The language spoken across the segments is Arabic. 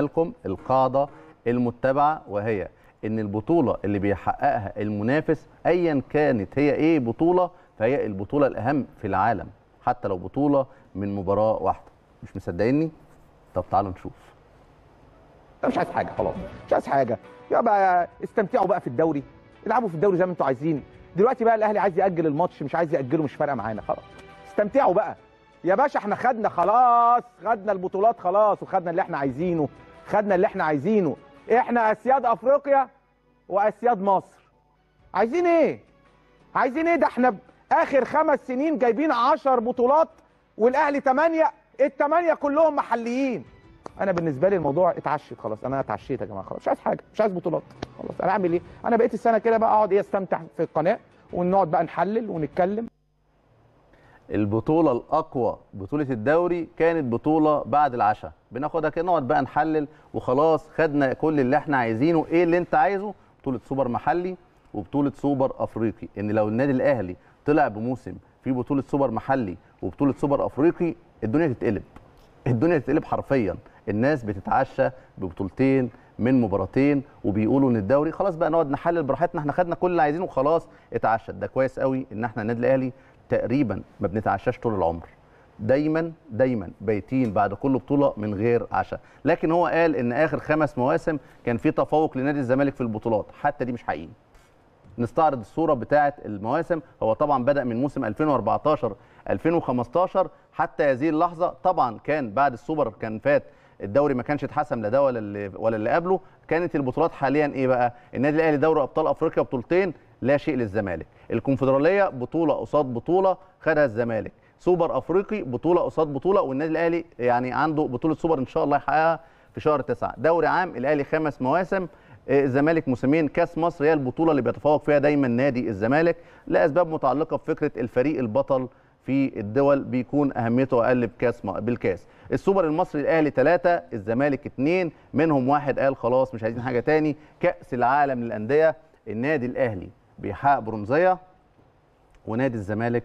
لكم القاعدة المتبعة وهي ان البطولة اللي بيحققها المنافس ايا كانت هي ايه بطولة فهي البطولة الاهم في العالم حتى لو بطولة من مباراة واحدة مش مصدقيني طب تعالوا نشوف مش عايز حاجة خلاص مش عايز حاجة يبقى استمتعوا بقى في الدوري العبوا في الدوري زي ما انتوا عايزين دلوقتي بقى الاهلي عايز ياجل الماتش مش عايز ياجله مش فارقه معانا خلاص استمتعوا بقى يا باشا احنا خدنا خلاص خدنا البطولات خلاص وخدنا اللي احنا عايزينه خدنا اللي احنا عايزينه احنا اسياد افريقيا واسياد مصر عايزين ايه عايزين ايه ده احنا اخر خمس سنين جايبين 10 بطولات والاهلي تمانية الثمانيه كلهم محليين انا بالنسبه لي الموضوع اتعشيت خلاص انا اتعشيت يا جماعه خلاص مش عايز حاجه مش عايز بطولات خلاص انا اعمل ايه انا بقيت السنه كده بقى اقعد ايه استمتع في القناه ونقعد بقى نحلل ونتكلم البطوله الاقوى بطوله الدوري كانت بطوله بعد العشاء بناخدها كده نقعد بقى نحلل وخلاص خدنا كل اللي احنا عايزينه ايه اللي انت عايزه بطوله سوبر محلي وبطوله سوبر افريقي ان لو النادي الاهلي طلع بموسم في بطوله سوبر محلي وبطوله سوبر افريقي الدنيا تتقلب الدنيا تتقلب حرفيا الناس بتتعشى ببطولتين من مباراتين وبيقولوا ان الدوري خلاص بقى نقعد نحلل براحتنا احنا خدنا كل اللي عايزينه وخلاص اتعشت ده كويس قوي ان احنا النادي الاهلي تقريبا ما بنتعشاش طول العمر دايما دايما بايتين بعد كل بطوله من غير عشاء لكن هو قال ان اخر خمس مواسم كان في تفوق لنادي الزمالك في البطولات حتى دي مش حقيقي نستعرض الصوره بتاعه المواسم هو طبعا بدا من موسم 2014 2015 حتى هذه اللحظه طبعا كان بعد السوبر كان فات الدوري ما كانش اتحسم لا ده ولا اللي ولا اللي قبله كانت البطولات حاليا ايه بقى النادي الاهلي دوري ابطال افريقيا بطولتين لا شيء للزمالك الكونفدراليه بطوله قصاد بطوله خدها الزمالك سوبر افريقي بطوله قصاد بطوله والنادي الاهلي يعني عنده بطوله سوبر ان شاء الله يحققها في شهر تسعة دوري عام الاهلي خمس مواسم آه، الزمالك موسمين كاس مصر هي البطوله اللي بيتفوق فيها دايما نادي الزمالك لاسباب متعلقه بفكره الفريق البطل في الدول بيكون اهميته اقل بكاس بالكاس السوبر المصري الاهلي ثلاثة الزمالك اثنين منهم واحد قال خلاص مش عايزين حاجه تاني كاس العالم للانديه النادي الاهلي بيحقق برونزيه ونادي الزمالك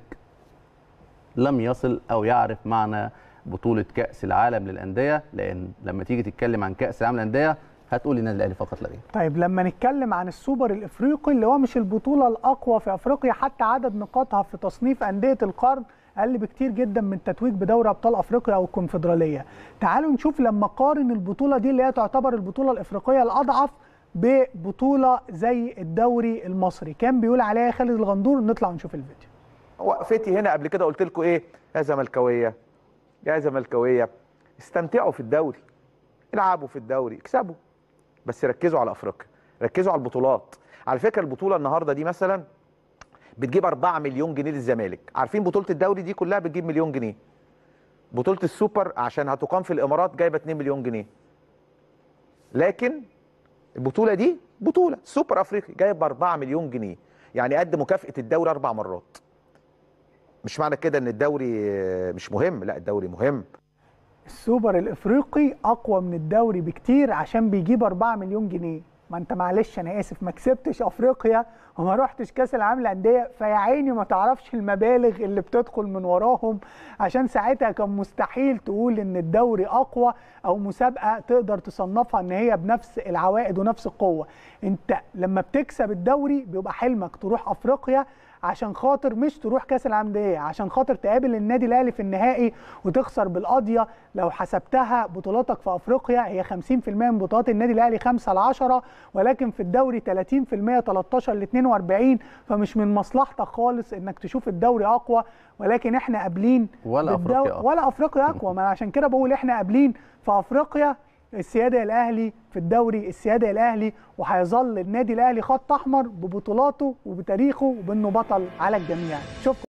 لم يصل او يعرف معنى بطوله كاس العالم للانديه لان لما تيجي تتكلم عن كاس العالم للانديه هتقول لي النادي الاهلي فقط لا غير طيب لما نتكلم عن السوبر الافريقي اللي هو مش البطوله الاقوى في افريقيا حتى عدد نقاطها في تصنيف انديه القرن اقل بكتير جدا من تتويج بدوري ابطال افريقيا او الكونفدراليه تعالوا نشوف لما قارن البطوله دي اللي هي تعتبر البطوله الافريقيه الاضعف ببطوله زي الدوري المصري كان بيقول عليها خالد الغندور نطلع ونشوف الفيديو وقفتي هنا قبل كده قلت لكم ايه يا زملكاويه يا زملكاويه استمتعوا في الدوري العبوا في الدوري اكسبوا بس ركزوا على افريقيا ركزوا على البطولات على فكره البطوله النهارده دي مثلا بتجيب 4 مليون جنيه للزمالك عارفين بطوله الدوري دي كلها بتجيب مليون جنيه بطوله السوبر عشان هتقام في الامارات جايبه 2 مليون جنيه لكن البطوله دي بطوله سوبر افريقي جايب 4 مليون جنيه يعني قد مكافاه الدوري اربع مرات مش معنى كده ان الدوري مش مهم لا الدوري مهم السوبر الافريقي اقوى من الدوري بكتير عشان بيجيب 4 مليون جنيه ما انت معلش انا اسف ما كسبتش افريقيا وما رحتش كاس العالم للانديه فيا عيني ما تعرفش المبالغ اللي بتدخل من وراهم عشان ساعتها كان مستحيل تقول ان الدوري اقوى او مسابقه تقدر تصنفها ان هي بنفس العوائد ونفس القوه انت لما بتكسب الدوري بيبقى حلمك تروح افريقيا عشان خاطر مش تروح كاس العالم للانديه عشان خاطر تقابل النادي الاهلي في النهائي وتخسر بالقضيه لو حسبتها بطولاتك في افريقيا هي 50% من بطولات النادي الاهلي 5 ل 10 ولكن في الدوري 30% 13 ل 42 فمش من مصلحتك خالص انك تشوف الدوري اقوى ولكن احنا قابلين ولا افريقيا ولا افريقيا اقوى ما عشان كده بقول احنا قابلين في افريقيا السيادة الأهلي في الدوري السيادة الأهلي وهيظل النادي الأهلي خط أحمر ببطولاته وبتاريخه وبأنه بطل على الجميع شوفكم